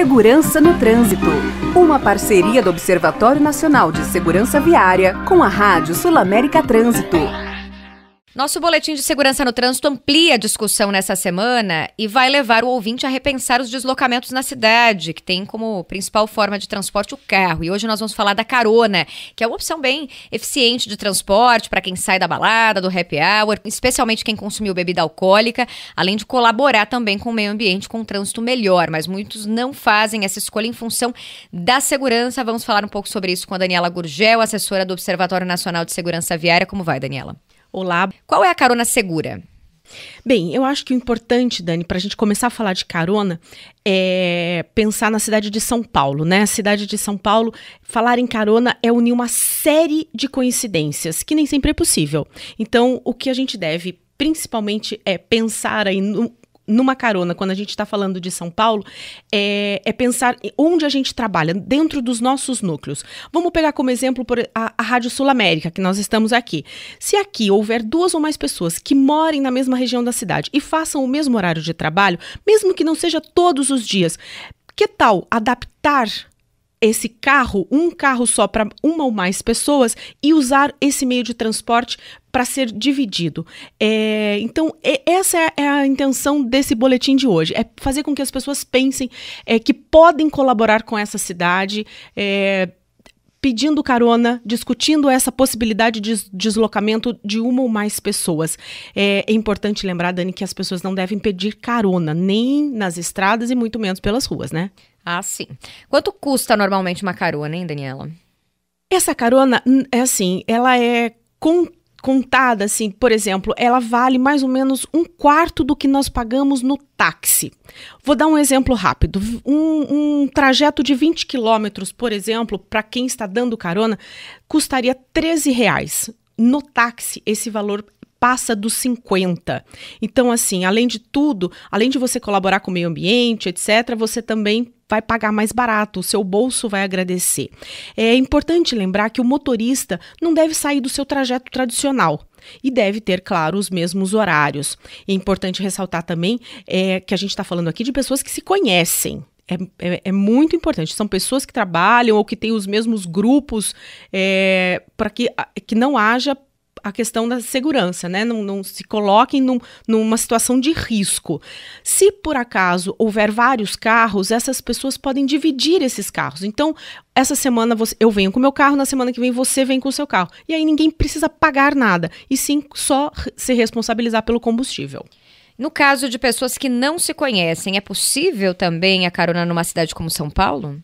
Segurança no Trânsito. Uma parceria do Observatório Nacional de Segurança Viária com a Rádio Sul América Trânsito. Nosso boletim de segurança no trânsito amplia a discussão nessa semana e vai levar o ouvinte a repensar os deslocamentos na cidade, que tem como principal forma de transporte o carro. E hoje nós vamos falar da carona, que é uma opção bem eficiente de transporte para quem sai da balada, do happy hour, especialmente quem consumiu bebida alcoólica, além de colaborar também com o meio ambiente com um trânsito melhor. Mas muitos não fazem essa escolha em função da segurança. Vamos falar um pouco sobre isso com a Daniela Gurgel, assessora do Observatório Nacional de Segurança Viária. Como vai, Daniela? Olá. Qual é a carona segura? Bem, eu acho que o importante, Dani, para a gente começar a falar de carona, é pensar na cidade de São Paulo, né? A cidade de São Paulo, falar em carona é unir uma série de coincidências, que nem sempre é possível. Então, o que a gente deve principalmente é pensar aí no, numa carona, quando a gente está falando de São Paulo, é, é, pensar onde a gente trabalha, dentro dos nossos núcleos. Vamos pegar como exemplo por a, a Rádio Sul América, que nós estamos aqui. Se aqui houver duas ou mais pessoas que morem na mesma região da cidade e façam o mesmo horário de trabalho, mesmo que não seja todos os dias, que tal adaptar esse carro, um carro só para uma ou mais pessoas e usar esse meio de transporte para ser dividido. É, então, e, essa é, é a intenção desse boletim de hoje: é fazer com que as pessoas pensem é, que podem colaborar com essa cidade. É, pedindo carona, discutindo essa possibilidade de deslocamento de uma ou mais pessoas. É, é, importante lembrar, Dani, que as pessoas não devem pedir carona, nem nas estradas e muito menos pelas ruas, né? Ah, sim. Quanto custa normalmente uma carona, hein, Daniela? Essa carona, é assim, ela é contada, assim, por exemplo, ela vale mais ou menos um quarto do que nós pagamos no táxi. Vou dar um exemplo rápido. Um, um trajeto de 20 quilômetros, por exemplo, para quem está dando carona, custaria 13 reais. No táxi, esse valor passa dos 50. Então, assim, além de tudo, além de você colaborar com o meio ambiente, etc., você também vai pagar mais barato, o seu bolso vai agradecer. É importante lembrar que o motorista não deve sair do seu trajeto tradicional e deve ter, claro, os mesmos horários. É importante ressaltar também é, que a gente está falando aqui de pessoas que se conhecem. É, é, é, muito importante. São pessoas que trabalham ou que têm os mesmos grupos é, para que, que não haja a questão da segurança, né? Não, não se coloquem num, numa situação de risco. Se por acaso houver vários carros, essas pessoas podem dividir esses carros. Então, essa semana você, eu venho com meu carro, na semana que vem você vem com o seu carro. E aí ninguém precisa pagar nada, e sim só se responsabilizar pelo combustível. No caso de pessoas que não se conhecem, é possível também a carona numa cidade como São Paulo?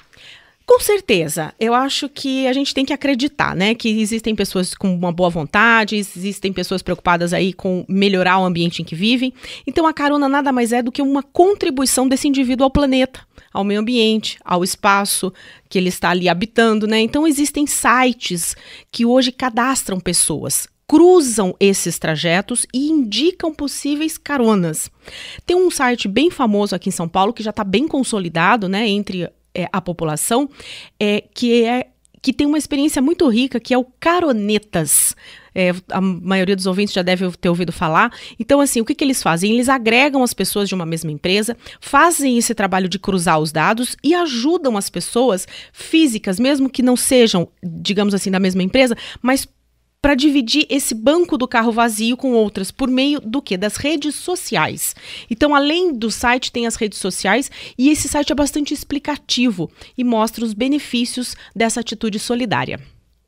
Com certeza. Eu acho que a gente tem que acreditar, né? Que existem pessoas com uma boa vontade, existem pessoas preocupadas aí com melhorar o ambiente em que vivem. Então a carona nada mais é do que uma contribuição desse indivíduo ao planeta, ao meio ambiente, ao espaço que ele está ali habitando, né? Então existem sites que hoje cadastram pessoas cruzam esses trajetos e indicam possíveis caronas. Tem um site bem famoso aqui em São Paulo que já está bem consolidado, né, entre é, a população, é, que é que tem uma experiência muito rica, que é o Caronetas. É, a maioria dos ouvintes já deve ter ouvido falar. Então, assim, o que, que eles fazem? Eles agregam as pessoas de uma mesma empresa, fazem esse trabalho de cruzar os dados e ajudam as pessoas físicas, mesmo que não sejam, digamos assim, da mesma empresa, mas para dividir esse banco do carro vazio com outras por meio do que das redes sociais. Então, além do site, tem as redes sociais e esse site é bastante explicativo e mostra os benefícios dessa atitude solidária.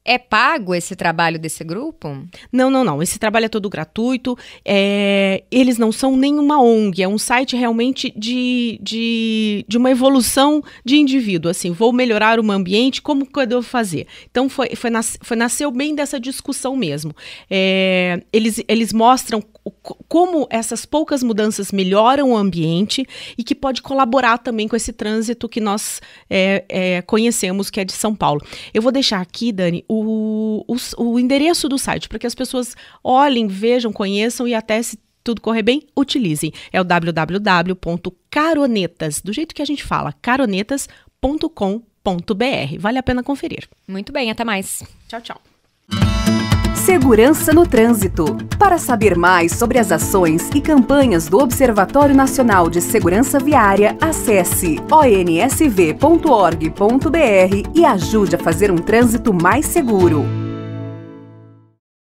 É pago esse trabalho desse grupo? Não, não, não. Esse trabalho é todo gratuito. É... Eles não são nenhuma ONG. É um site realmente de, de, de uma evolução de indivíduo. Assim, vou melhorar o meu ambiente, como que eu devo fazer? Então, foi, foi, nas, foi nasceu bem dessa discussão mesmo. É... Eles, eles mostram como essas poucas mudanças melhoram o ambiente e que pode colaborar também com esse trânsito que nós é, é, conhecemos, que é de São Paulo. Eu vou deixar aqui, Dani, o, o, o endereço do site para que as pessoas olhem, vejam, conheçam e até se tudo correr bem, utilizem. É o www.caronetas, do jeito que a gente fala, caronetas.com.br. Vale a pena conferir. Muito bem, até mais. Tchau, tchau. Segurança no Trânsito. Para saber mais sobre as ações e campanhas do Observatório Nacional de Segurança Viária, acesse onsv.org.br e ajude a fazer um trânsito mais seguro.